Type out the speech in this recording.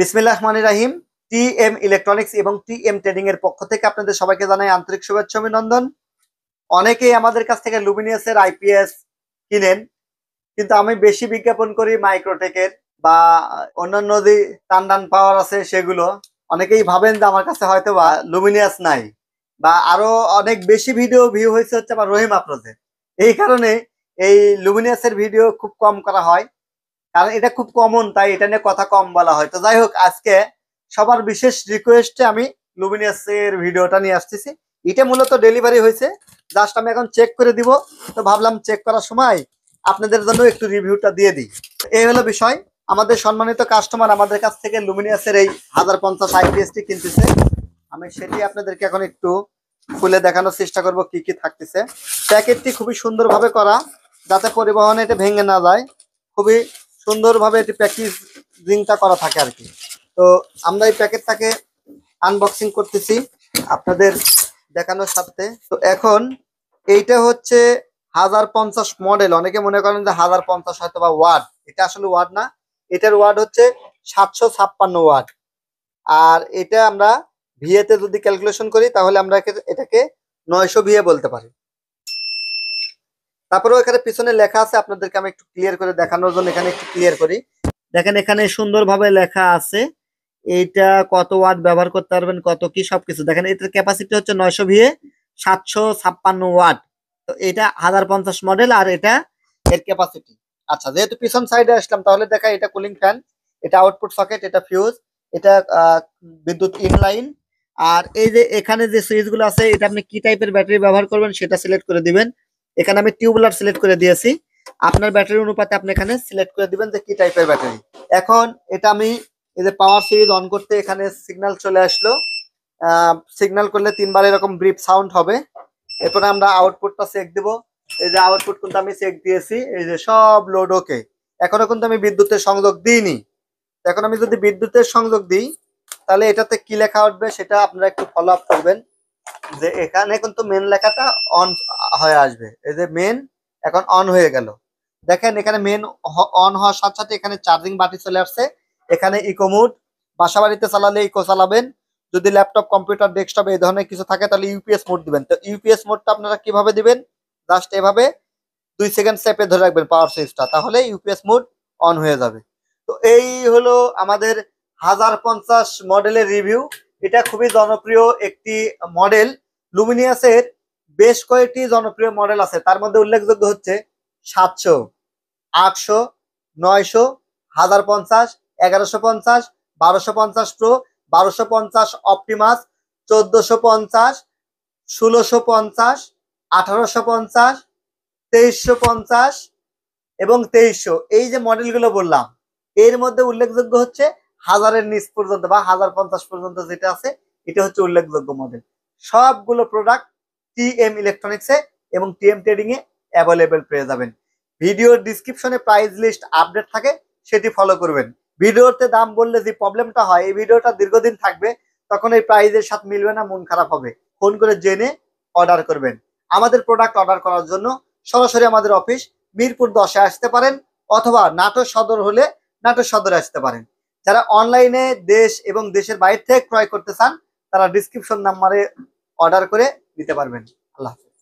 বিসমিল্লাহ মানি রাহিম T M electronics এবং T M trading এর পক্ষ থেকে আপনাদের সবাইকে জানাই আন্তরিক শুভেচ্ছা অভিনন্দন অনেকেই আমাদের কাছ থেকে লুমিনিয়াসের আইপিএস কিনেন কিন্তু আমি বেশি বিজ্ঞাপন করি মাইক্রোটেকের বা অন্যান্য যে টান পাওয়ার আছে সেগুলো অনেকেই ভাবেন যে আমার কাছে হয়তো বা লুমিনিয়াস নাই বা আরো অনেক বেশি ভিডিও ভিউ হয়েছে হচ্ছে আমার রহিম আপনাদের এই কারণে এই লুমিনিয়াসের ভিডিও খুব কম করা হয় কারণ এটা খুব কমন তাই এটা নিয়ে কথা কম বলা হয় তো যাই হোক আজকে সবার বিশেষ রিকোয়েস্টে আমি লুমিনিয়াসের ভিডিওটা নিয়ে আসতেছি এটা মূলত ডেলিভারি হয়েছে জাস্ট আমি এখন চেক করে দিব তো ভাবলাম চেক করার সময় আপনাদের জন্য একটু রিভিউটা দিয়ে দিই এই হলো বিষয় আমাদের সম্মানিত কাস্টমার আমাদের কাছ থেকে লুমিনিয়াসের এই হাজার পঞ্চাশ আইপিএসটি কিনতেছে আমি সেটি আপনাদেরকে এখন একটু খুলে দেখানোর চেষ্টা করব কি কি থাকতেছে প্যাকেটটি খুবই সুন্দরভাবে করা যাতে পরিবহনে এটা ভেঙে না যায় খুবই সুন্দরভাবে এটি প্যাকেজিংটা করা থাকে আর কি তো আমরা এই প্যাকেটটাকে আনবক্সিং করতেছি আপনাদের দেখানোর সাথে তো এখন এইটা হচ্ছে হাজার পঞ্চাশ মডেল অনেকে মনে করেন যে হাজার পঞ্চাশ হয়তো বা ওয়ার্ড এটা আসলে ওয়ার্ড না এটার ওয়ার্ড হচ্ছে সাতশো ছাপ্পান্ন ওয়ার্ড আর এটা আমরা ভিএতে যদি ক্যালকুলেশন করি তাহলে আমরা এটাকে নয়শো ভিএ বলতে পারি তারপরেও এখানে পিছনে লেখা আছে আপনাদেরকে আমি একটু ক্লিয়ার করে দেখানোর জন্য এখানে একটু ক্লিয়ার করি দেখেন এখানে সুন্দরভাবে লেখা আছে এইটা কত ওয়াট ব্যবহার করতে পারবেন কত কি সবকিছু দেখেন এটার ক্যাপাসিটি হচ্ছে নয়শো ভিএ সাতশো ছাপ্পান্ন ওয়াট তো এটা হাজার পঞ্চাশ মডেল আর এটা এর ক্যাপাসিটি আচ্ছা যেহেতু পিছন সাইডে আসলাম তাহলে দেখা এটা কুলিং ফ্যান এটা আউটপুট সকেট এটা ফিউজ এটা বিদ্যুৎ ইনলাইন আর এই যে এখানে যে সুইচগুলো আছে এটা আপনি কি টাইপের ব্যাটারি ব্যবহার করবেন সেটা সিলেক্ট করে দিবেন এখানে আমি টিউবলার সিলেক্ট করে দিয়েছি আপনার ব্যাটারি অনুপাতে আপনি এখানে সিলেক্ট করে দিবেন যে কি টাইপের ব্যাটারি এখন এটা আমি এই যে পাওয়ার সিরিজ অন করতে এখানে সিগন্যাল চলে আসলো সিগনাল করলে তিনবার এরকম ব্রিফ সাউন্ড হবে এরপরে আমরা আউটপুটটা চেক দেবো এই যে আউটপুট কিন্তু আমি চেক দিয়েছি এই যে সব লোড ওকে এখনো কিন্তু আমি বিদ্যুতের সংযোগ দিইনি এখন আমি যদি বিদ্যুতের সংযোগ দিই তাহলে এটাতে কি লেখা উঠবে সেটা আপনারা একটু ফলো আপ করবেন যে এখানে কিন্তু মেন লেখাটা অন হয়ে আসবে এই যে মেন এখন অন হয়ে গেল দেখেন এখানে মেন অন হওয়ার সাথে সাথে এখানে চার্জিং বাটি চলে আসছে এখানে ইকোমুড বাসা বাড়িতে চালালে ইকো চালাবেন যদি ল্যাপটপ কম্পিউটার ডেস্কটপ এই ধরনের কিছু থাকে তাহলে ইউপিএস মোড দিবেন তো ইউপিএস মোডটা আপনারা কিভাবে দিবেন জাস্ট এভাবে দুই সেকেন্ড স্টেপে ধরে রাখবেন পাওয়ার সুইচটা তাহলে ইউপিএস মোড অন হয়ে যাবে তো এই হলো আমাদের হাজার পঞ্চাশ মডেলের রিভিউ এটা খুবই জনপ্রিয় একটি মডেল লুমিনিয়াসের বেশ কয়েকটি জনপ্রিয় মডেল আছে তার মধ্যে উল্লেখযোগ্য হচ্ছে সাতশো আটশো নয়শো হাজার পঞ্চাশ এগারোশো পঞ্চাশ বারোশো পঞ্চাশ প্রো বারোশো পঞ্চাশ অপটিমাস চোদ্দোশো পঞ্চাশ ষোলোশো পঞ্চাশ আঠারোশো পঞ্চাশ তেইশশো পঞ্চাশ এবং তেইশশো এই যে মডেলগুলো বললাম এর মধ্যে উল্লেখযোগ্য হচ্ছে হাজারের নিচ পর্যন্ত বা হাজার পঞ্চাশ পর্যন্ত যেটা আছে এটা হচ্ছে উল্লেখযোগ্য মডেল সবগুলো প্রোডাক্ট টি এম ইলেকট্রনিক্সে এবং টি এম ট্রেডিংয়ে অ্যাভেলেবেল পেয়ে যাবেন ভিডিওর ডিসক্রিপশনে প্রাইস লিস্ট আপডেট থাকে সেটি ফলো করবেন ভিডিওতে দাম বললে যে প্রবলেমটা হয় এই ভিডিওটা দীর্ঘদিন থাকবে তখন এই প্রাইজের সাথে মিলবে না মন খারাপ হবে ফোন করে জেনে অর্ডার করবেন আমাদের প্রোডাক্ট অর্ডার করার জন্য সরাসরি আমাদের অফিস মিরপুর দশে আসতে পারেন অথবা নাটোর সদর হলে নাটক সদরে আসতে পারেন যারা অনলাইনে দেশ এবং দেশের বাইরে থেকে ক্রয় করতে চান তারা ডিসক্রিপশন নাম্বারে অর্ডার করে দিতে পারবেন আল্লাহ হাফিজ